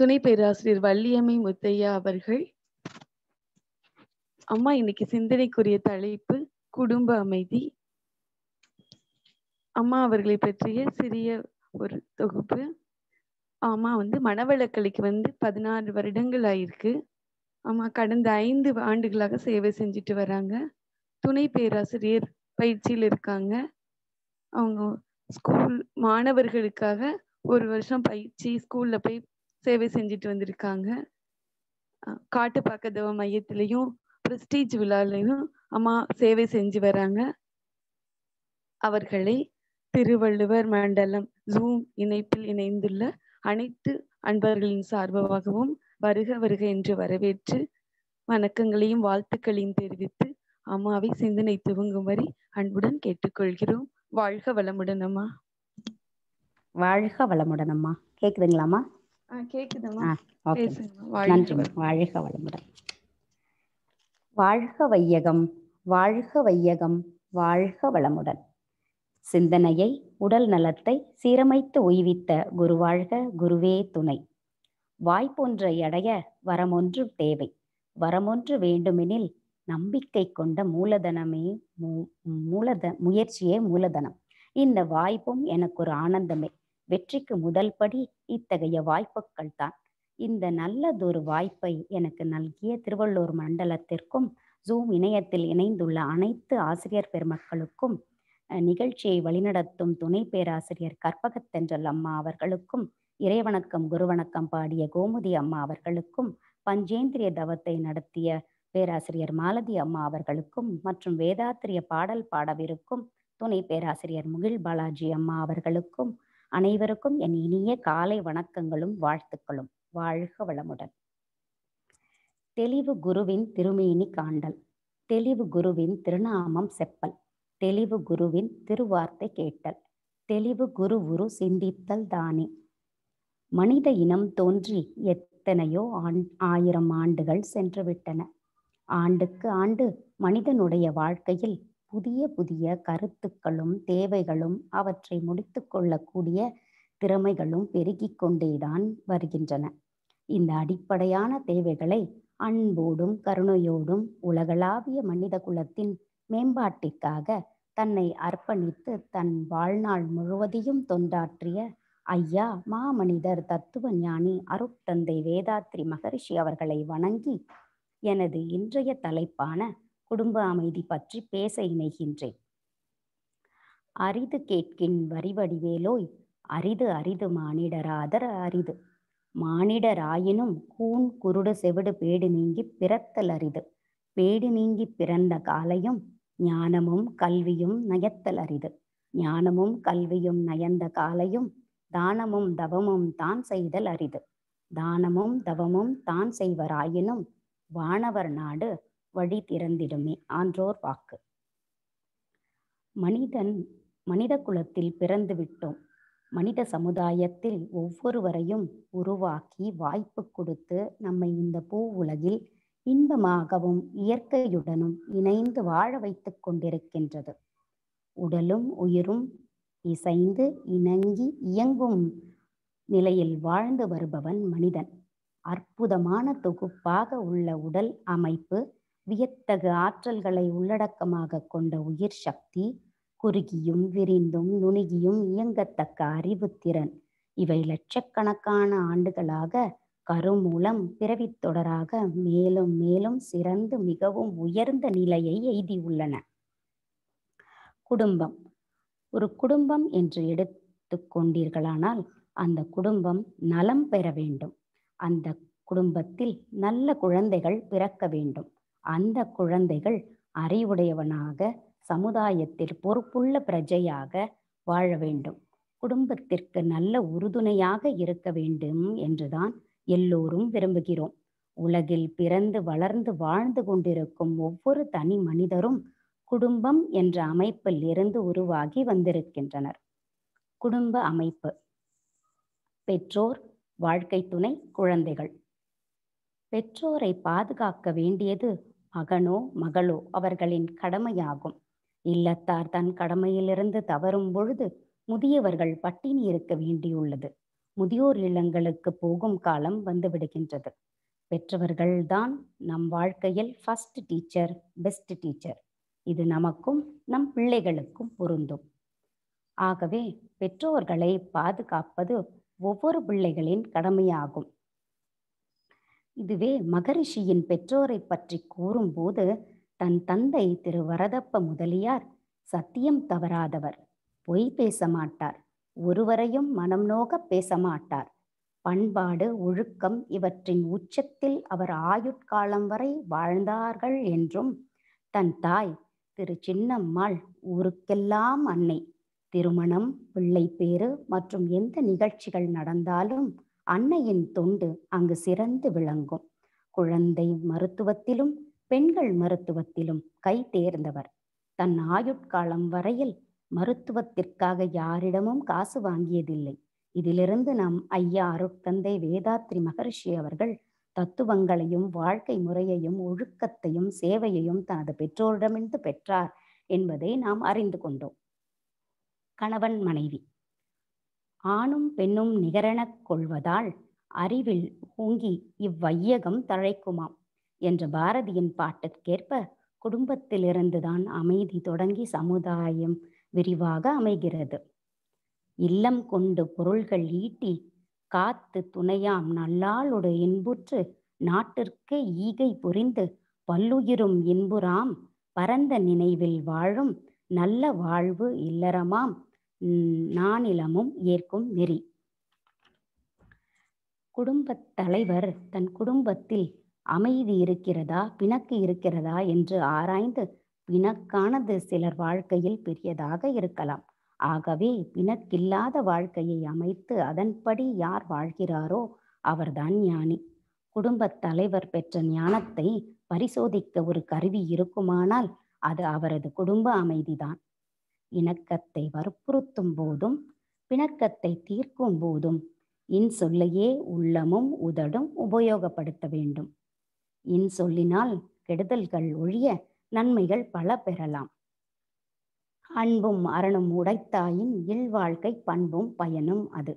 துணை பேராசிரியர் வள்ளியம்மை முத்தையா அவர்கள் அம்மா இன்னைக்கு சிந்தனைக்குரிய தலைப்பு குடும்ப அமைதி அம்மா அவர்களை பற்றிய சிறிய ஒரு தொகுப்பு அம்மா வந்து மனவளக்கலைக்கு வந்து பதினாறு வருடங்கள் ஆயிருக்கு அம்மா கடந்த ஐந்து ஆண்டுகளாக சேவை செஞ்சுட்டு வராங்க துணை பேராசிரியர் பயிற்சியில் இருக்காங்க அவங்க ஸ்கூல் மாணவர்களுக்காக ஒரு வருஷம் பயிற்சி ஸ்கூல்ல போய் சேவை செஞ்சுட்டு வந்திருக்காங்க காட்டுப்பாக்க தவ மையத்திலையும் பிரஸ்டீஜ் விழாலையும் அம்மா சேவை செஞ்சு வராங்க அவர்களை திருவள்ளுவர் மண்டலம் ஜூம் இணைப்பில் இணைந்துள்ள அனைத்து அன்பர்களின் சார்பாகவும் வருக வருக என்று வரவேற்று வணக்கங்களையும் வாழ்த்துக்களையும் தெரிவித்து அம்மாவை சிந்தனை துவங்கும் வரை அன்புடன் கேட்டுக்கொள்கிறோம் வாழ்க வளமுடன் அம்மா வாழ்க வளமுடன் அம்மா கேக்குதுங்களாம்மா வாழ்க வளமுடன் வாழ்க வையகம் வாழ்க வையகம் வாழ்க வளமுடன் சிந்தனையை உடல் நலத்தை சீரமைத்து உய்வித்த குரு வாழ்க குருவே துணை வாய்ப்பொன்றை அடைய வரமொன்று தேவை வரமொன்று வேண்டுமெனில் நம்பிக்கை கொண்ட மூலதனமே மூலத முயற்சியே மூலதனம் இந்த வாய்ப்பும் எனக்கு ஒரு ஆனந்தமே வெற்றிக்கு முதல் படி இத்தகைய வாய்ப்புகள் தான் இந்த நல்லதொரு வாய்ப்பை எனக்கு நல்கிய திருவள்ளூர் மண்டலத்திற்கும் ஜூம் இணையத்தில் இணைந்துள்ள அனைத்து ஆசிரியர் பெருமக்களுக்கும் நிகழ்ச்சியை வழிநடத்தும் துணை பேராசிரியர் கற்பகத்தென்றல் அம்மா அவர்களுக்கும் இறைவணக்கம் குருவணக்கம் பாடிய கோமுதி அம்மா அவர்களுக்கும் பஞ்சேந்திரிய தவத்தை நடத்திய பேராசிரியர் மாலதி அம்மா அவர்களுக்கும் மற்றும் வேதாத்திரிய பாடல் பாடவிருக்கும் துணை பேராசிரியர் முகில் பாலாஜி அம்மா அவர்களுக்கும் அனைவருக்கும் என் இனிய காலை வணக்கங்களும் வாழ்த்துக்களும் வாழ்க வளமுடன் தெளிவு குருவின் திருமேனி காண்டல் தெளிவு குருவின் திருநாமம் செப்பல் தெளிவு குருவின் திருவார்த்தை கேட்டல் தெளிவு குரு உரு சிந்தித்தல் தானே மனித இனம் தோன்றி எத்தனையோ ஆண் ஆயிரம் ஆண்டுகள் சென்றுவிட்டன ஆண்டுக்கு ஆண்டு மனிதனுடைய வாழ்க்கையில் புதிய புதிய கருத்துக்களும் தேவைகளும் அவற்றை முடித்து கொள்ளக்கூடிய திறமைகளும் பெருகிக் கொண்டேதான் வருகின்றன இந்த அடிப்படையான தேவைகளை அன்போடும் கருணையோடும் உலகளாவிய மனித குலத்தின் மேம்பாட்டிற்காக தன்னை அர்ப்பணித்து தன் வாழ்நாள் முழுவதையும் தொண்டாற்றிய ஐயா மாமனிதர் தத்துவ ஞானி அருட்தந்தை வேதாத்ரி மகரிஷி அவர்களை வணங்கி எனது இன்றைய தலைப்பான குடும்ப அமைதி பற்றி பேச இணைகின்றேன் அரிது கேட்கின் வரிவடிவேலோய் அரிது அரிது மானிடராதர் அரிது மானிடராயினும் கூன் குருடு செவிடு பேடு நீங்கி பிறத்தல் அரிது பேடு நீங்கி பிறந்த காலையும் ஞானமும் கல்வியும் நயத்தல் அரிது ஞானமும் கல்வியும் நயந்த காலையும் தானமும் தவமும் தான் செய்தல் அரிது தானமும் தவமும் தான் செய்வராயினும் வானவர் நாடு வழி திறந்திடுமே ஆன்றோர் வாக்கு மனிதன் மனித குலத்தில் பிறந்து விட்டோம் மனித சமுதாயத்தில் ஒவ்வொருவரையும் உருவாக்கி வாய்ப்பு கொடுத்து நம்மை இந்த பூ உலகில் இன்பமாகவும் இயற்கையுடனும் இணைந்து வாழ வைத்துக் கொண்டிருக்கின்றது உடலும் உயிரும் இசைந்து இணங்கி இயங்கும் நிலையில் வாழ்ந்து வருபவன் மனிதன் அற்புதமான தொகுப்பாக உள்ள உடல் அமைப்பு வியத்தகு ஆற்றல்களை உள்ளடக்கமாக கொண்ட உயிர் சக்தி குறுகியும் விரிந்தும் நுணுகியும் இயங்கத்தக்க அறிவுத்திறன் இவை லட்சக்கணக்கான ஆண்டுகளாக கருமூலம் பிறவித் தொடராக மேலும் மேலும் சிறந்து மிகவும் உயர்ந்த நிலையை எய்தியுள்ளன குடும்பம் ஒரு குடும்பம் என்று எடுத்து கொண்டீர்களானால் அந்த குடும்பம் நலம் பெற வேண்டும் அந்த குடும்பத்தில் நல்ல குழந்தைகள் பிறக்க வேண்டும் அந்த குழந்தைகள் அறிவுடையவனாக சமுதாயத்தில் பொறுப்புள்ள பிரஜையாக வாழ வேண்டும் குடும்பத்திற்கு நல்ல உறுதுணையாக இருக்க வேண்டும் என்றுதான் எல்லோரும் விரும்புகிறோம் உலகில் பிறந்து வளர்ந்து வாழ்ந்து கொண்டிருக்கும் ஒவ்வொரு தனி மனிதரும் குடும்பம் என்ற அமைப்பில் இருந்து உருவாகி வந்திருக்கின்றனர் குடும்ப அமைப்பு பெற்றோர் வாழ்க்கை துணை குழந்தைகள் பெற்றோரை பாதுகாக்க வேண்டியது மகனோ மகளோ அவர்களின் கடமையாகும் இல்லத்தார் தன் கடமையிலிருந்து தவறும் பொழுது முதியவர்கள் பட்டினி இருக்க வேண்டியுள்ளது முதியோர் இல்லங்களுக்கு போகும் காலம் வந்துவிடுகின்றது பெற்றவர்கள்தான் நம் வாழ்க்கையில் ஃபர்ஸ்ட் டீச்சர் பெஸ்ட் டீச்சர் இது நமக்கும் நம் பிள்ளைகளுக்கும் பொருந்தும் ஆகவே பெற்றோர்களை பாதுகாப்பது ஒவ்வொரு பிள்ளைகளின் கடமையாகும் இதுவே மகரிஷியின் பெற்றோரை பற்றி கூறும்போது தன் தந்தை திரு வரதப்ப முதலியார் சத்தியம் தவறாதவர் பொய் பேச மாட்டார் ஒருவரையும் மனம் நோக பேச மாட்டார் பண்பாடு ஒழுக்கம் இவற்றின் உச்சத்தில் அவர் ஆயுட்காலம் வரை வாழ்ந்தார்கள் என்றும் தன் தாய் திரு சின்னம்மாள் ஊருக்கெல்லாம் அன்னை திருமணம் பிள்ளை பேறு மற்றும் எந்த நிகழ்ச்சிகள் நடந்தாலும் அன்னையின் தொண்டு அங்கு சிறந்து விளங்கும் குழந்தை மருத்துவத்திலும் பெண்கள் மருத்துவத்திலும் கை தேர்ந்தவர் தன் ஆயுட்காலம் வரையில் மருத்துவத்திற்காக யாரிடமும் காசு வாங்கியதில்லை இதிலிருந்து நாம் ஐயா அருட்கந்தை வேதாத்ரி மகர்ஷி அவர்கள் தத்துவங்களையும் வாழ்க்கை முறையையும் ஒழுக்கத்தையும் சேவையையும் தனது பெற்றோரிடமிருந்து பெற்றார் என்பதை நாம் அறிந்து கொண்டோம் கணவன் மனைவி ஆணும் பெண்ணும் நிகரெனக் கொள்வதால் அறிவில் ஊங்கி இவ்வையகம் தழைக்குமாம் என்ற பாரதியின் பாட்டுக்கேற்ப குடும்பத்திலிருந்துதான் அமைதி தொடங்கி சமுதாயம் விரிவாக அமைகிறது இல்லம் கொண்டு பொருள்கள் ஈட்டி காத்து துணையாம் நல்லாளோடு இன்புற்று நாட்டிற்கு ஈகை புரிந்து பல்லுயிரும் இன்புறாம் பரந்த நினைவில் வாழும் நல்ல வாழ்வு இல்லறமாம் நானிலமும் ஏற்கும் நெறி குடும்பத் தலைவர் தன் குடும்பத்தில் அமைதி இருக்கிறதா பிணக்கு இருக்கிறதா என்று ஆராய்ந்து பிணக்கானது சிலர் வாழ்க்கையில் பெரியதாக இருக்கலாம் ஆகவே பிணக்கில்லாத வாழ்க்கையை அமைத்து அதன்படி யார் வாழ்கிறாரோ அவர்தான் ஞானி குடும்பத் தலைவர் பெற்ற ஞானத்தை பரிசோதிக்க ஒரு கருவி இருக்குமானால் அது அவரது குடும்ப அமைதிதான் இணக்கத்தை வற்புறுத்தும் போதும் பிணக்கத்தை தீர்க்கும் போதும் இன்சொல்லையே உள்ளமும் உதடும் உபயோகப்படுத்த வேண்டும் இன்சொல்லினால் கெடுதல்கள் ஒழிய நன்மைகள் பல பெறலாம் அன்பும் அரணும் உடைத்தாயின் இல்வாழ்க்கை பண்பும் பயனும் அது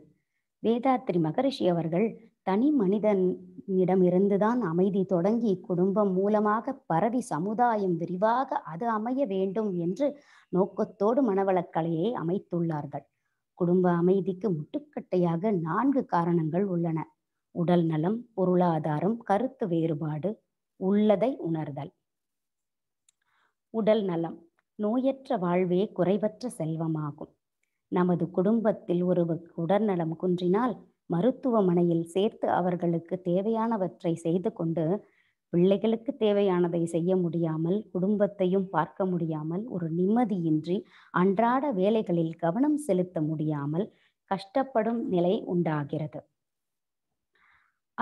வேதாத்ரி மகரிஷி அவர்கள் தனி மனிதனிடமிருந்துதான் அமைதி தொடங்கி குடும்பம் மூலமாக பரவி சமுதாயம் விரிவாக அது அமைய வேண்டும் என்று நோக்கத்தோடு மனவளக்கலையை அமைத்துள்ளார்கள் குடும்ப அமைதிக்கு முட்டுக்கட்டையாக நான்கு காரணங்கள் உள்ளன உடல் நலம் பொருளாதாரம் கருத்து வேறுபாடு உள்ளதை உணர்தல் உடல் நலம் நோயற்ற வாழ்வே குறைவற்ற செல்வமாகும் நமது குடும்பத்தில் ஒருவருக்கு உடல்நலம் குன்றினால் மருத்துவமனையில் சேர்த்து அவர்களுக்கு தேவையானவற்றை செய்து கொண்டு பிள்ளைகளுக்கு தேவையானதை செய்ய முடியாமல் குடும்பத்தையும் பார்க்க முடியாமல் ஒரு நிம்மதியின்றி அன்றாட வேலைகளில் கவனம் செலுத்த முடியாமல் கஷ்டப்படும் நிலை உண்டாகிறது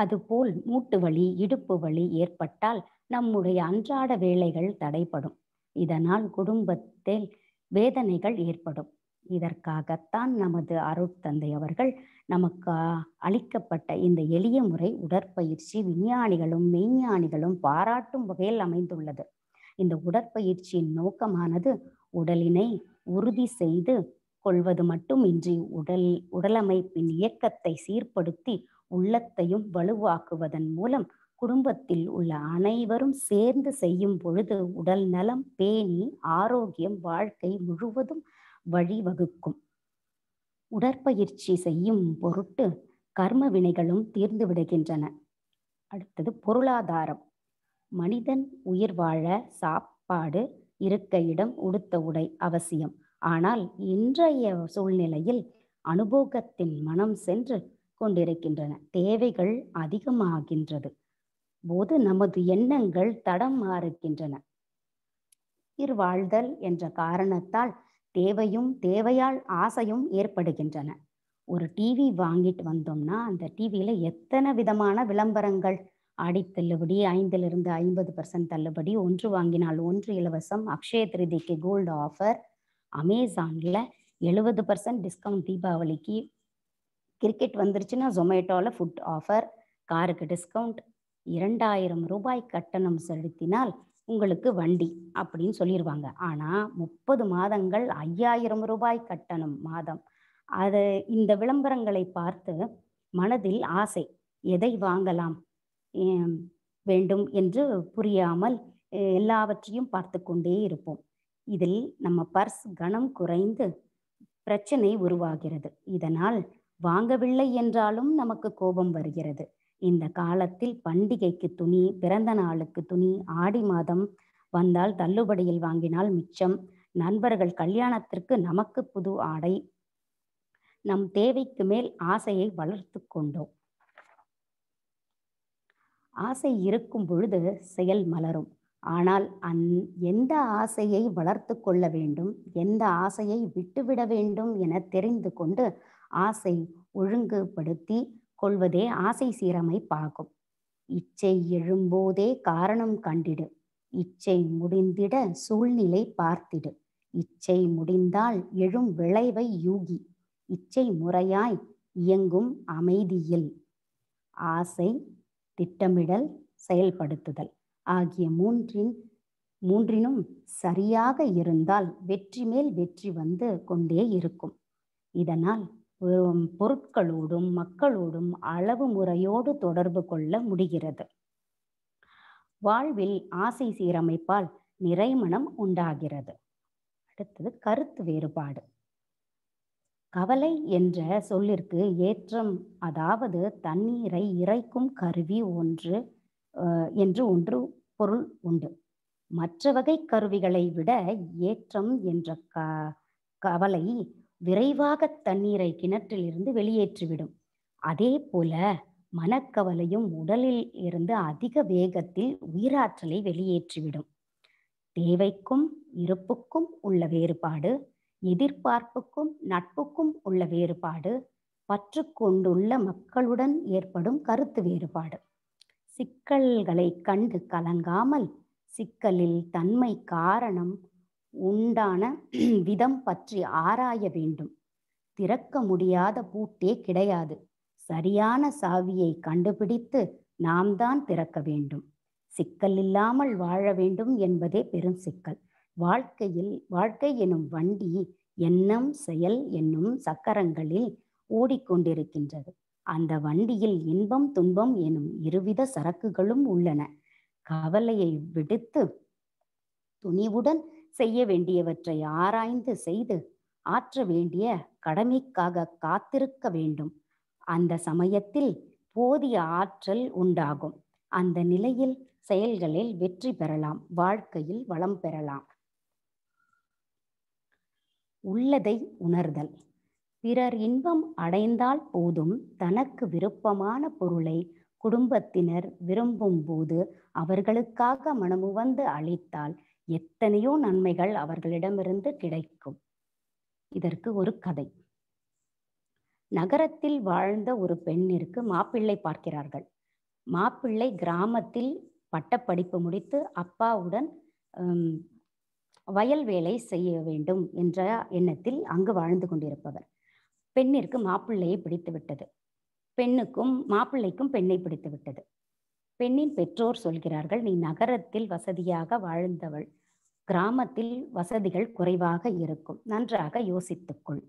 அதுபோல் மூட்டு வலி இடுப்பு வலி ஏற்பட்டால் நம்முடைய அன்றாட வேலைகள் தடைப்படும் இதனால் குடும்பத்தில் வேதனைகள் ஏற்படும் இதற்காகத்தான் நமது அருட்தந்தை அவர்கள் நமக்கு அளிக்கப்பட்ட இந்த எளிய முறை உடற்பயிற்சி விஞ்ஞானிகளும் மெய்ஞானிகளும் பாராட்டும் வகையில் அமைந்துள்ளது இந்த உடற்பயிற்சியின் நோக்கமானது உடலினை உறுதி செய்து கொள்வது மட்டுமின்றி உடல் உடலமைப்பின் இயக்கத்தை சீர்படுத்தி உள்ளத்தையும் வலுவாக்குவதன் மூலம் குடும்பத்தில் உள்ள அனைவரும் சேர்ந்து செய்யும் பொழுது உடல் நலம் பேணி ஆரோக்கியம் வாழ்க்கை முழுவதும் வழிவகுக்கும் உடற்பயிற்சி செய்யும் பொருட்டு கர்ம வினைகளும் தீர்ந்து விடுகின்றன அடுத்தது பொருளாதாரம் மனிதன் உயிர் வாழ சாப்பாடு இருக்க இடம் உடுத்த உடை அவசியம் ஆனால் இன்றைய சூழ்நிலையில் அனுபோகத்தின் மனம் சென்று கொண்டிருக்கின்றன தேவைகள் அதிகமாகின்றது போது நமது எண்ணங்கள் தடம் மாறுகின்றன உயிர் வாழ்தல் என்ற காரணத்தால் தேவையும் தேவையால் ஆசையும் ஏற்படுகின்றன ஒரு டிவி வாங்கிட்டு வந்தோம்னா அந்த டிவியில எத்தனை விதமான விளம்பரங்கள் அடித்தள்ளுபடி ஐந்திலிருந்து ஐம்பது பர்சன்ட் தள்ளுபடி ஒன்று வாங்கினால் ஒன்று இலவசம் அக்ஷய திருதிக்கு கோல்டு ஆஃபர் அமேசான்ல எழுபது பர்சன்ட் டிஸ்கவுண்ட் தீபாவளிக்கு கிரிக்கெட் வந்துருச்சுன்னா ஜொமேட்டோவில் ஃபுட் ஆஃபர் காருக்கு டிஸ்கவுண்ட் இரண்டாயிரம் ரூபாய் கட்டணம் செலுத்தினால் உங்களுக்கு வண்டி அப்படின்னு சொல்லிடுவாங்க ஆனால் முப்பது மாதங்கள் ஐயாயிரம் ரூபாய் கட்டணம் மாதம் அது இந்த விளம்பரங்களை பார்த்து மனதில் ஆசை எதை வாங்கலாம் வேண்டும் என்று புரியாமல் எல்லாவற்றையும் பார்த்து கொண்டே இருப்போம் இதில் நம்ம பர்ஸ் கனம் குறைந்து பிரச்சனை உருவாகிறது இதனால் வாங்கவில்லை என்றாலும் நமக்கு கோபம் வருகிறது இந்த காலத்தில் பண்டிகைக்கு துணி பிறந்த நாளுக்கு துணி ஆடி மாதம் வந்தால் தள்ளுபடியில் வாங்கினால் மிச்சம் நண்பர்கள் கல்யாணத்திற்கு நமக்கு புது ஆடை நம் தேவைக்கு மேல் ஆசையை வளர்த்து கொண்டோம் ஆசை இருக்கும் பொழுது செயல் மலரும் ஆனால் அந் எந்த ஆசையை வளர்த்து கொள்ள வேண்டும் எந்த ஆசையை விட்டுவிட வேண்டும் என தெரிந்து கொண்டு ஆசை ஒழுங்குபடுத்தி கொள்வதே ஆசை சீரமைப்பாகும் இச்சை எழும்போதே காரணம் கண்டிடு இச்சை முடிந்திட சூழ்நிலை பார்த்திடு இச்சை முடிந்தால் எழும் விளைவை யூகி இச்சை முறையாய் இயங்கும் அமைதியில் ஆசை திட்டமிடல் செயல்படுத்துதல் ஆகிய மூன்றின் மூன்றினும் சரியாக இருந்தால் வெற்றி மேல் வெற்றி வந்து கொண்டே இருக்கும் இதனால் பொருட்களோடும் மக்களோடும் அளவு முறையோடு தொடர்பு கொள்ள முடிகிறது வாழ்வில் ஆசை சீரமைப்பால் நிறைமணம் உண்டாகிறது அடுத்தது கருத்து வேறுபாடு கவலை என்ற சொல்லிற்கு ஏற்றம் அதாவது தண்ணீரை இறைக்கும் கருவி ஒன்று என்று ஒன்று பொருள் உண்டு மற்ற வகை கருவிகளை விட ஏற்றம் என்ற க கவலை விரைவாக தண்ணீரை கிணற்றிலிருந்து வெளியேற்றிவிடும் அதே போல மனக்கவலையும் உடலில் இருந்து அதிக வேகத்தில் உயிராற்றலை வெளியேற்றிவிடும் தேவைக்கும் இருப்புக்கும் உள்ள வேறுபாடு எதிர்பார்ப்புக்கும் நட்புக்கும் உள்ள வேறுபாடு பற்று கொண்டுள்ள மக்களுடன் ஏற்படும் கருத்து வேறுபாடு சிக்கல்களை கண்டு கலங்காமல் சிக்கலில் தன்மை காரணம் உண்டான விதம் பற்றி ஆராய வேண்டும் திறக்க முடியாத பூட்டே கிடையாது சரியான சாவியை கண்டுபிடித்து நாம் தான் திறக்க வேண்டும் சிக்கல் இல்லாமல் வாழ வேண்டும் என்பதே பெரும் சிக்கல் வாழ்க்கையில் வாழ்க்கை எனும் வண்டி எண்ணம் செயல் என்னும் சக்கரங்களில் ஓடிக்கொண்டிருக்கின்றது அந்த வண்டியில் இன்பம் துன்பம் எனும் இருவித சரக்குகளும் உள்ளன கவலையை விடுத்து துணிவுடன் செய்ய வேண்டியவற்றை ஆராய்ந்து செய்து ஆற்ற வேண்டிய கடமைக்காக காத்திருக்க வேண்டும் அந்த சமயத்தில் போதிய ஆற்றல் உண்டாகும் அந்த நிலையில் செயல்களில் வெற்றி பெறலாம் வாழ்க்கையில் வளம் பெறலாம் உள்ளதை உணர்தல் பிறர் இன்பம் அடைந்தால் போதும் தனக்கு விருப்பமான பொருளை குடும்பத்தினர் விரும்பும் போது அவர்களுக்காக மனமுவந்து அளித்தால் எத்தனையோ நன்மைகள் அவர்களிடமிருந்து கிடைக்கும் இதற்கு ஒரு கதை நகரத்தில் வாழ்ந்த ஒரு பெண்ணிற்கு மாப்பிள்ளை பார்க்கிறார்கள் மாப்பிள்ளை கிராமத்தில் பட்டப்படிப்பு முடித்து அப்பாவுடன் வயல் வேலை செய்ய வேண்டும் என்ற எண்ணத்தில் அங்கு வாழ்ந்து கொண்டிருப்பவர் பெண்ணிற்கு மாப்பிள்ளையை பிடித்து விட்டது பெண்ணுக்கும் மாப்பிள்ளைக்கும் பெண்ணை பிடித்து விட்டது பெண்ணின் பெற்றோர் சொல்கிறார்கள் நீ நகரத்தில் வசதியாக வாழ்ந்தவள் கிராமத்தில் வசதிகள் குறைவாக இருக்கும் நன்றாக யோசித்துக்கொள்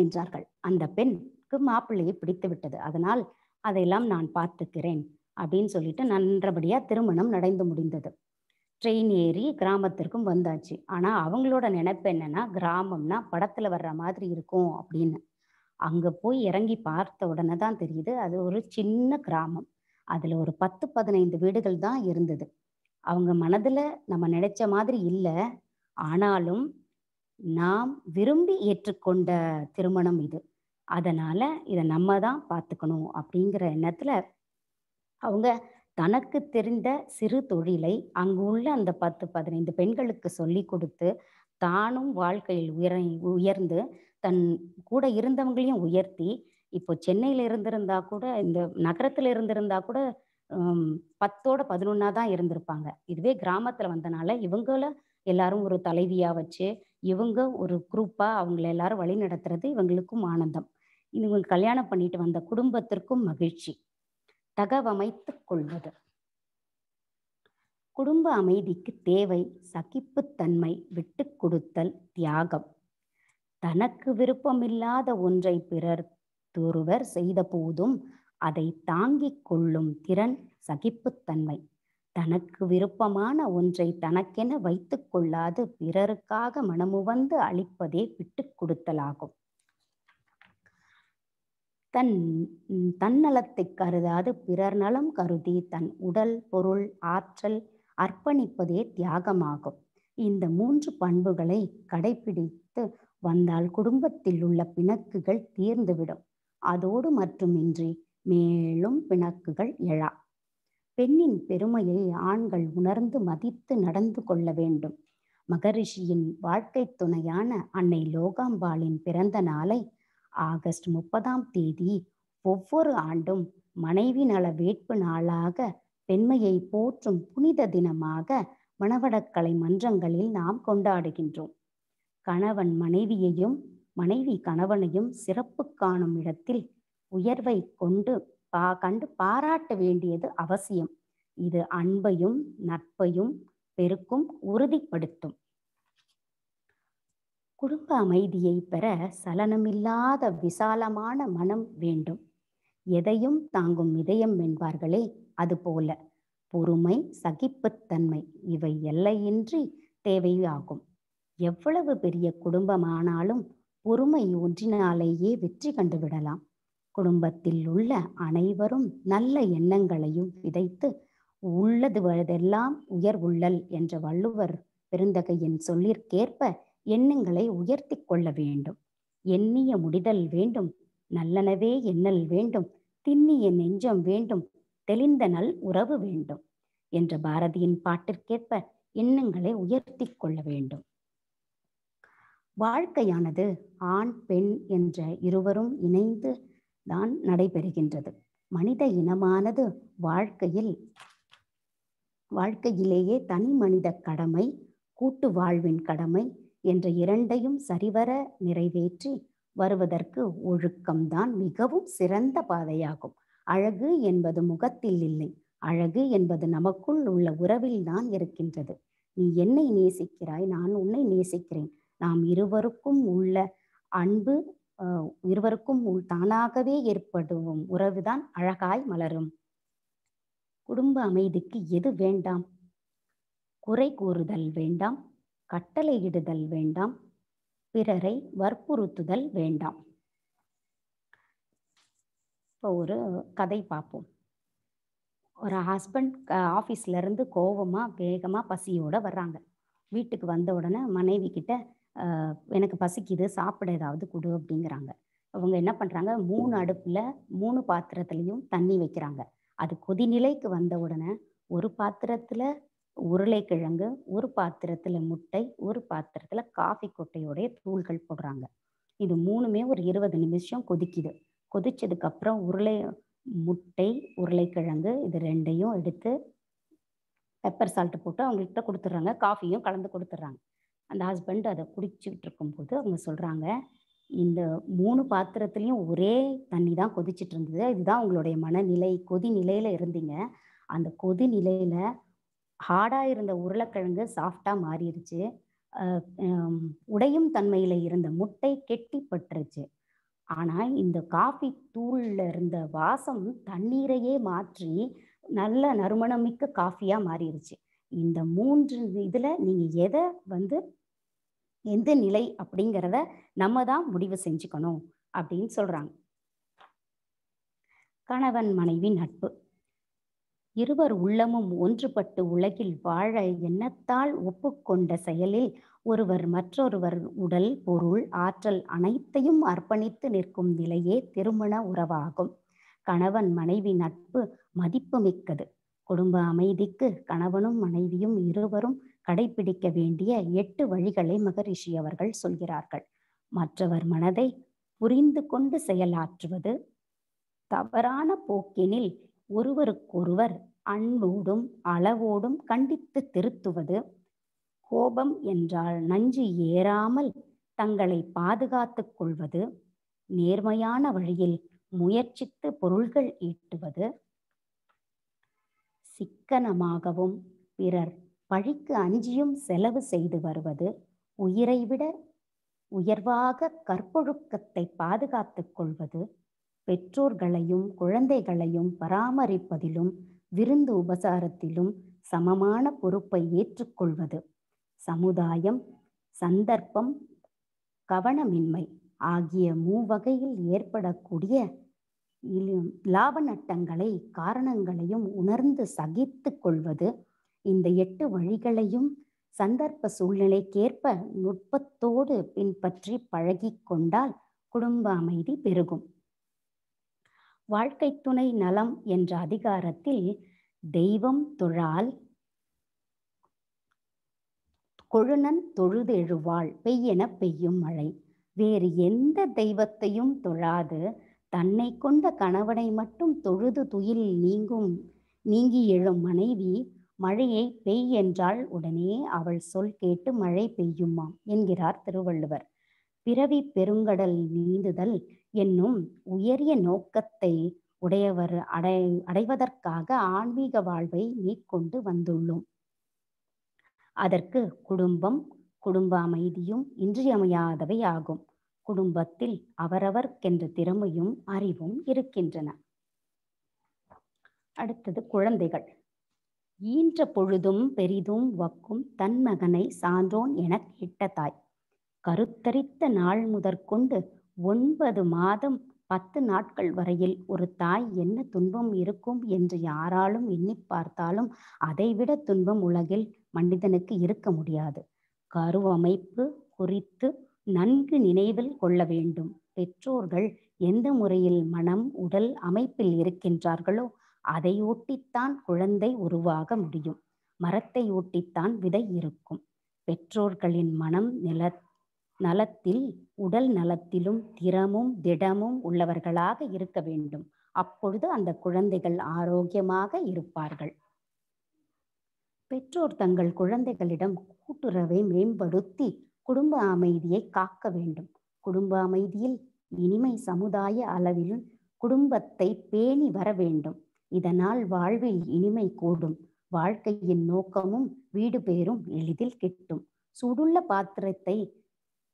என்றார்கள் அந்த பெண்க்கு மாப்பிள்ளையை பிடித்து விட்டது அதனால் அதையெல்லாம் நான் பார்த்துக்கிறேன் அப்படின்னு சொல்லிட்டு நன்றபடியா திருமணம் நடந்து முடிந்தது ட்ரெயின் ஏறி கிராமத்திற்கும் வந்தாச்சு ஆனா அவங்களோட நினைப்பு என்னன்னா கிராமம்னா படத்துல வர்ற மாதிரி இருக்கும் அப்படின்னு அங்க போய் இறங்கி பார்த்த உடனே தான் தெரியுது அது ஒரு சின்ன கிராமம் அதுல ஒரு பத்து பதினைந்து வீடுகள் தான் இருந்தது அவங்க மனதுல நம்ம நினைச்ச மாதிரி இல்லை ஆனாலும் நாம் விரும்பி ஏற்றுக்கொண்ட திருமணம் இது அதனால இதை நம்ம தான் பார்த்துக்கணும் அப்படிங்கிற எண்ணத்துல அவங்க தனக்கு தெரிந்த சிறு தொழிலை அங்கு உள்ள அந்த பத்து பதினைந்து பெண்களுக்கு சொல்லி கொடுத்து தானும் வாழ்க்கையில் உயர உயர்ந்து தன் கூட இருந்தவங்களையும் உயர்த்தி இப்போ சென்னையில இருந்திருந்தா கூட இந்த நகரத்துல இருந்திருந்தா கூட பத்தோட பதினொன்னா தான் இருந்திருப்பாங்க இதுவே கிராமத்துல வந்தனால இவங்கள எல்லாரும் ஒரு தலைவியா வச்சு இவங்க ஒரு குரூப்பா அவங்கள எல்லாரும் வழி நடத்துறது இவங்களுக்கும் ஆனந்தம் இவங்க கல்யாணம் பண்ணிட்டு வந்த குடும்பத்திற்கும் மகிழ்ச்சி தகவமைத்து கொள்வது குடும்ப அமைதிக்கு தேவை சகிப்புத்தன்மை விட்டு கொடுத்தல் தியாகம் தனக்கு விருப்பமில்லாத ஒன்றை பிறர் ஒருவர் செய்த போதும் அதை தாங்கிக் கொள்ளும் திறன் சகிப்புத்தன்மை தனக்கு விருப்பமான ஒன்றை தனக்கென வைத்து கொள்ளாது பிறருக்காக மனமுவந்து அளிப்பதே விட்டுக் கொடுத்தலாகும் தன் தன்னலத்தை கருதாது பிறர் நலம் கருதி தன் உடல் பொருள் ஆற்றல் அர்ப்பணிப்பதே தியாகமாகும் இந்த மூன்று பண்புகளை கடைபிடித்து வந்தால் குடும்பத்தில் உள்ள பிணக்குகள் தீர்ந்துவிடும் அதோடு மட்டுமின்றி மேலும் பிணக்குகள் எழா பெண்ணின் பெருமையை ஆண்கள் உணர்ந்து மதித்து நடந்து கொள்ள வேண்டும் மகரிஷியின் வாழ்க்கை துணையான அன்னை லோகாம்பாளின் பிறந்த நாளை ஆகஸ்ட் முப்பதாம் தேதி ஒவ்வொரு ஆண்டும் மனைவி நல வேட்பு நாளாக பெண்மையை போற்றும் புனித தினமாக மணவடக்கலை மன்றங்களில் நாம் கொண்டாடுகின்றோம் கணவன் மனைவியையும் மனைவி கணவனையும் சிறப்பு காணும் இடத்தில் உயர்வை கொண்டு பா கண்டு பாராட்ட வேண்டியது அவசியம் இது அன்பையும் நட்பையும் பெருக்கும் உறுதிப்படுத்தும் குடும்ப அமைதியை பெற சலனமில்லாத விசாலமான மனம் வேண்டும் எதையும் தாங்கும் இதயம் என்பார்களே அதுபோல பொறுமை சகிப்புத்தன்மை இவை எல்லையின்றி தேவையாகும் எவ்வளவு பெரிய குடும்பமானாலும் பொறுமை ஒன்றினாலேயே வெற்றி கண்டுவிடலாம் குடும்பத்தில் உள்ள அனைவரும் நல்ல எண்ணங்களையும் விதைத்து உள்ளது வயதெல்லாம் உயர் உள்ளல் என்ற வள்ளுவர் பெருந்தகையின் சொல்லிற்கேற்ப எண்ணங்களை உயர்த்தி கொள்ள வேண்டும் எண்ணிய முடிதல் வேண்டும் நல்லனவே எண்ணல் வேண்டும் திண்ணிய நெஞ்சம் வேண்டும் தெளிந்த நல் உறவு வேண்டும் என்ற பாரதியின் பாட்டிற்கேற்ப எண்ணங்களை உயர்த்தி கொள்ள வேண்டும் வாழ்க்கையானது ஆண் பெண் என்ற இருவரும் இணைந்து தான் நடைபெறுகின்றது மனித இனமானது வாழ்க்கையில் வாழ்க்கையிலேயே தனி மனித கடமை கூட்டு வாழ்வின் கடமை என்ற இரண்டையும் சரிவர நிறைவேற்றி வருவதற்கு ஒழுக்கம்தான் மிகவும் சிறந்த பாதையாகும் அழகு என்பது முகத்தில் இல்லை அழகு என்பது நமக்குள் உள்ள உறவில் தான் இருக்கின்றது நீ என்னை நேசிக்கிறாய் நான் உன்னை நேசிக்கிறேன் நாம் இருவருக்கும் உள்ள அன்பு இருவருக்கும் தானாகவே ஏற்படும் உறவுதான் அழகாய் மலரும் குடும்ப அமைதிக்கு எது வேண்டாம் குறை கூறுதல் வேண்டாம் கட்டளையிடுதல் வேண்டாம் பிறரை வற்புறுத்துதல் வேண்டாம் இப்போ ஒரு கதை பார்ப்போம் ஒரு ஹஸ்பண்ட் ஆஃபீஸ்ல இருந்து கோவமாக வேகமாக பசியோட வர்றாங்க வீட்டுக்கு வந்த உடனே மனைவி கிட்ட எனக்கு பசிக்குது சாப்பிட ஏதாவது கொடு அப்படிங்கிறாங்க அவங்க என்ன பண்ணுறாங்க மூணு அடுப்பில் மூணு பாத்திரத்துலேயும் தண்ணி வைக்கிறாங்க அது கொதிநிலைக்கு வந்த உடனே ஒரு பாத்திரத்தில் உருளைக்கிழங்கு ஒரு பாத்திரத்தில் முட்டை ஒரு பாத்திரத்தில் காஃபி கொட்டையோடைய தூள்கள் போடுறாங்க இது மூணுமே ஒரு இருபது நிமிஷம் கொதிக்குது கொதிச்சதுக்கப்புறம் உருளை முட்டை உருளைக்கிழங்கு இது ரெண்டையும் எடுத்து பெப்பர் சால்ட்டு போட்டு அவங்கக்கிட்ட கொடுத்துட்றாங்க காஃபியும் கலந்து கொடுத்துட்றாங்க அந்த ஹஸ்பண்ட் அதை குடிச்சுக்கிட்டு இருக்கும்போது அவங்க சொல்கிறாங்க இந்த மூணு பாத்திரத்துலேயும் ஒரே தண்ணி தான் கொதிச்சுட்டு இருந்தது இதுதான் உங்களுடைய மனநிலை கொதி நிலையில் இருந்தீங்க அந்த கொதி நிலையில் ஹார்டாக இருந்த உருளைக்கிழங்கு சாஃப்டாக மாறிடுச்சு உடையும் தன்மையில் இருந்த முட்டை கெட்டி பட்டுருச்சு ஆனால் இந்த காஃபி தூளில் இருந்த வாசம் தண்ணீரையே மாற்றி நல்ல நறுமணமிக்க காஃபியாக மாறிடுச்சு இந்த மூன்று இதில் நீங்கள் எதை வந்து எந்த நிலை அப்படிங்கிறத நம்ம தான் முடிவு செஞ்சுக்கணும் அப்படின்னு சொல்றாங்க கணவன் மனைவி நட்பு இருவர் உள்ளமும் ஒன்றுபட்டு உலகில் வாழ எண்ணத்தால் ஒப்புக்கொண்ட செயலில் ஒருவர் மற்றொருவர் உடல் பொருள் ஆற்றல் அனைத்தையும் அர்ப்பணித்து நிற்கும் நிலையே திருமண உறவாகும் கணவன் மனைவி நட்பு மதிப்புமிக்கது குடும்ப அமைதிக்கு கணவனும் மனைவியும் இருவரும் கடைபிடிக்க வேண்டிய எட்டு வழிகளை மகரிஷி அவர்கள் சொல்கிறார்கள் மற்றவர் மனதை புரிந்து கொண்டு செயலாற்றுவது தவறான போக்கினில் ஒருவருக்கொருவர் அன்போடும் அளவோடும் கண்டித்து திருத்துவது கோபம் என்றால் நஞ்சு ஏறாமல் தங்களை பாதுகாத்துக் கொள்வது நேர்மையான வழியில் முயற்சித்து பொருள்கள் ஈட்டுவது சிக்கனமாகவும் பிறர் பழிக்கு அஞ்சியும் செலவு செய்து வருவது உயிரை விட உயர்வாக கற்பொழுக்கத்தை பாதுகாத்து கொள்வது பெற்றோர்களையும் குழந்தைகளையும் பராமரிப்பதிலும் விருந்து உபசாரத்திலும் சமமான பொறுப்பை ஏற்றுக்கொள்வது சமுதாயம் சந்தர்ப்பம் கவனமின்மை ஆகிய மூவகையில் ஏற்படக்கூடிய லாப நட்டங்களை காரணங்களையும் உணர்ந்து சகித்து கொள்வது இந்த எட்டு வழிகளையும் சந்தர்ப்ப சூழ்நிலைக்கேற்ப நுட்பத்தோடு பின்பற்றி பழகி கொண்டால் குடும்ப அமைதி பெருகும் வாழ்க்கை துணை நலம் என்ற அதிகாரத்தில் தெய்வம் தொழால் கொழுநன் தொழுதெழுவாள் பெய்யென பெய்யும் மழை வேறு எந்த தெய்வத்தையும் தொழாது தன்னை கொண்ட கணவனை மட்டும் தொழுது துயில் நீங்கும் நீங்கி எழும் மனைவி மழையை பெய் என்றால் உடனே அவள் சொல் கேட்டு மழை பெய்யுமாம் என்கிறார் திருவள்ளுவர் பிறவி பெருங்கடல் நீந்துதல் என்னும் உயரிய நோக்கத்தை உடையவர் அடை அடைவதற்காக ஆன்மீக வாழ்வை மேற்கொண்டு வந்துள்ளோம் அதற்கு குடும்பம் குடும்ப அமைதியும் இன்றியமையாதவை ஆகும் குடும்பத்தில் அவரவர்க்கென்ற திறமையும் அறிவும் இருக்கின்றன அடுத்தது குழந்தைகள் ஈன்ற பொழுதும் பெரிதும் வக்கும் தன் மகனை சான்றோன் எனக் கேட்ட தாய் கருத்தரித்த நாள் முதற்கொண்டு ஒன்பது மாதம் பத்து நாட்கள் வரையில் ஒரு தாய் என்ன துன்பம் இருக்கும் என்று யாராலும் எண்ணி பார்த்தாலும் அதைவிட துன்பம் உலகில் மனிதனுக்கு இருக்க முடியாது கருவமைப்பு குறித்து நன்கு நினைவில் கொள்ள வேண்டும் பெற்றோர்கள் எந்த முறையில் மனம் உடல் அமைப்பில் இருக்கின்றார்களோ அதை ஒட்டித்தான் குழந்தை உருவாக முடியும் மரத்தை ஒட்டித்தான் விதை இருக்கும் பெற்றோர்களின் மனம் நில நலத்தில் உடல் நலத்திலும் திறமும் திடமும் உள்ளவர்களாக இருக்க வேண்டும் அப்பொழுது அந்த குழந்தைகள் ஆரோக்கியமாக இருப்பார்கள் பெற்றோர் தங்கள் குழந்தைகளிடம் கூட்டுறவை மேம்படுத்தி குடும்ப அமைதியை காக்க வேண்டும் குடும்ப அமைதியில் இனிமை சமுதாய அளவிலும் குடும்பத்தை பேணி வர வேண்டும் இதனால் வாழ்வில் இனிமை கூடும் வாழ்க்கையின் நோக்கமும் வீடு பேரும் எளிதில் கிட்டும் சுடுள்ள பாத்திரத்தை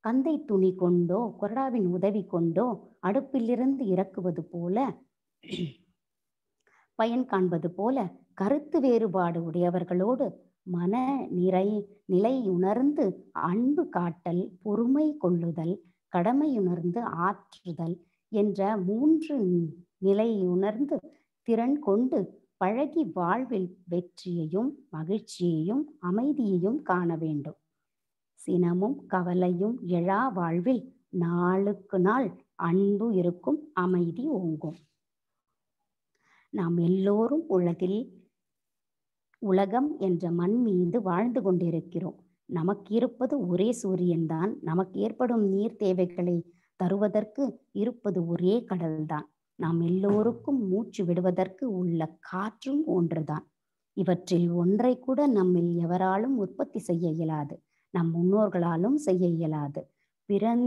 கந்தை துணி கொண்டோ கொரடாவின் உதவி கொண்டோ அடுப்பிலிருந்து இறக்குவது போல பயன் காண்பது போல கருத்து வேறுபாடு உடையவர்களோடு மன நிறை நிலை உணர்ந்து அன்பு காட்டல் பொறுமை கொள்ளுதல் கடமையுணர்ந்து ஆற்றுதல் என்ற மூன்று நிலையை உணர்ந்து திறன் கொண்டு பழகி வாழ்வில் வெற்றியையும் மகிழ்ச்சியையும் அமைதியையும் காண வேண்டும் சினமும் கவலையும் எழா வாழ்வில் நாளுக்கு நாள் அன்பு இருக்கும் அமைதி ஓங்கும் நாம் எல்லோரும் உலகில் உலகம் என்ற மண் மீது வாழ்ந்து கொண்டிருக்கிறோம் நமக்கு இருப்பது ஒரே சூரியன்தான் நமக்கு ஏற்படும் நீர் தேவைகளை தருவதற்கு இருப்பது ஒரே கடல்தான் நாம் எல்லோருக்கும் மூச்சு விடுவதற்கு உள்ள காற்றும் ஒன்றுதான் இவற்றில் ஒன்றை கூட நம்மில் எவராலும் உற்பத்தி செய்ய இயலாது நம் முன்னோர்களாலும் செய்ய இயலாது பிறந்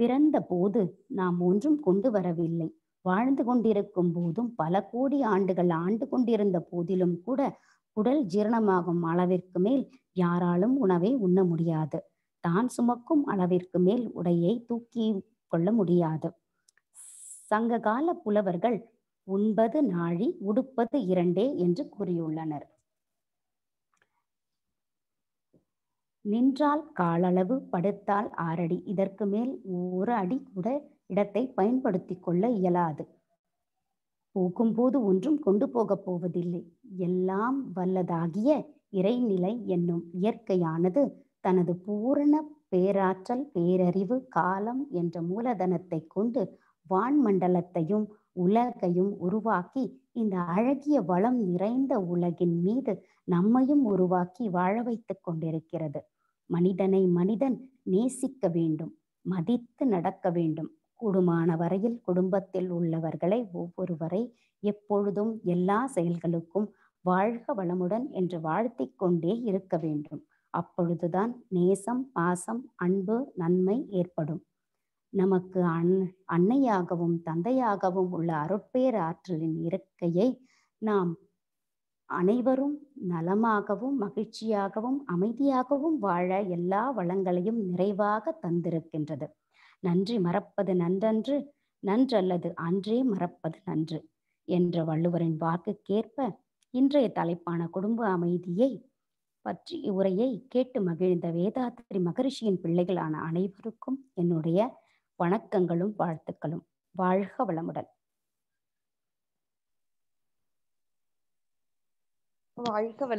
பிறந்த போது நாம் ஒன்றும் கொண்டு வரவில்லை வாழ்ந்து கொண்டிருக்கும் போதும் பல கோடி ஆண்டுகள் ஆண்டு கொண்டிருந்த போதிலும் கூட உடல் ஜீரணமாகும் அளவிற்கு மேல் யாராலும் உணவை உண்ண முடியாது தான் சுமக்கும் அளவிற்கு மேல் உடையை தூக்கி கொள்ள முடியாது சங்ககால புலவர்கள் உண்பது நாழி உடுப்பது இரண்டே என்று கூறியுள்ளனர் நின்றால் காலளவு படுத்தால் ஆறடி இதற்கு மேல் ஒரு அடி கூட இடத்தை பயன்படுத்தி கொள்ள இயலாது போகும்போது ஒன்றும் கொண்டு போகப் போவதில்லை எல்லாம் வல்லதாகிய இறைநிலை என்னும் இயற்கையானது தனது பூரண பேராற்றல் பேரறிவு காலம் என்ற மூலதனத்தை கொண்டு வான்மண்டலத்தையும் உலகையும் உருவாக்கி இந்த அழகிய வளம் நிறைந்த உலகின் மீது நம்மையும் உருவாக்கி வாழ வைத்துக் கொண்டிருக்கிறது மனிதனை மனிதன் நேசிக்க வேண்டும் மதித்து நடக்க வேண்டும் கூடுமான வரையில் குடும்பத்தில் உள்ளவர்களை ஒவ்வொருவரை எப்பொழுதும் எல்லா செயல்களுக்கும் வாழ்க வளமுடன் என்று வாழ்த்தி கொண்டே இருக்க வேண்டும் அப்பொழுதுதான் நேசம் பாசம் அன்பு நன்மை ஏற்படும் நமக்கு அன் அன்னையாகவும் தந்தையாகவும் உள்ள அருட்பேர் ஆற்றலின் இருக்கையை நாம் அனைவரும் நலமாகவும் மகிழ்ச்சியாகவும் அமைதியாகவும் வாழ எல்லா வளங்களையும் நிறைவாக தந்திருக்கின்றது நன்றி மறப்பது நன்றன்று நன்றல்லது அன்றே மறப்பது நன்று என்ற வள்ளுவரின் வாக்குக்கேற்ப இன்றைய தலைப்பான குடும்ப அமைதியை பற்றி உரையை கேட்டு மகிழ்ந்த வேதாத்திரி மகரிஷியின் பிள்ளைகளான அனைவருக்கும் என்னுடைய வணக்கங்களும் வாழ்த்துக்களும் வாழ்க வளமுடன் வாழ்க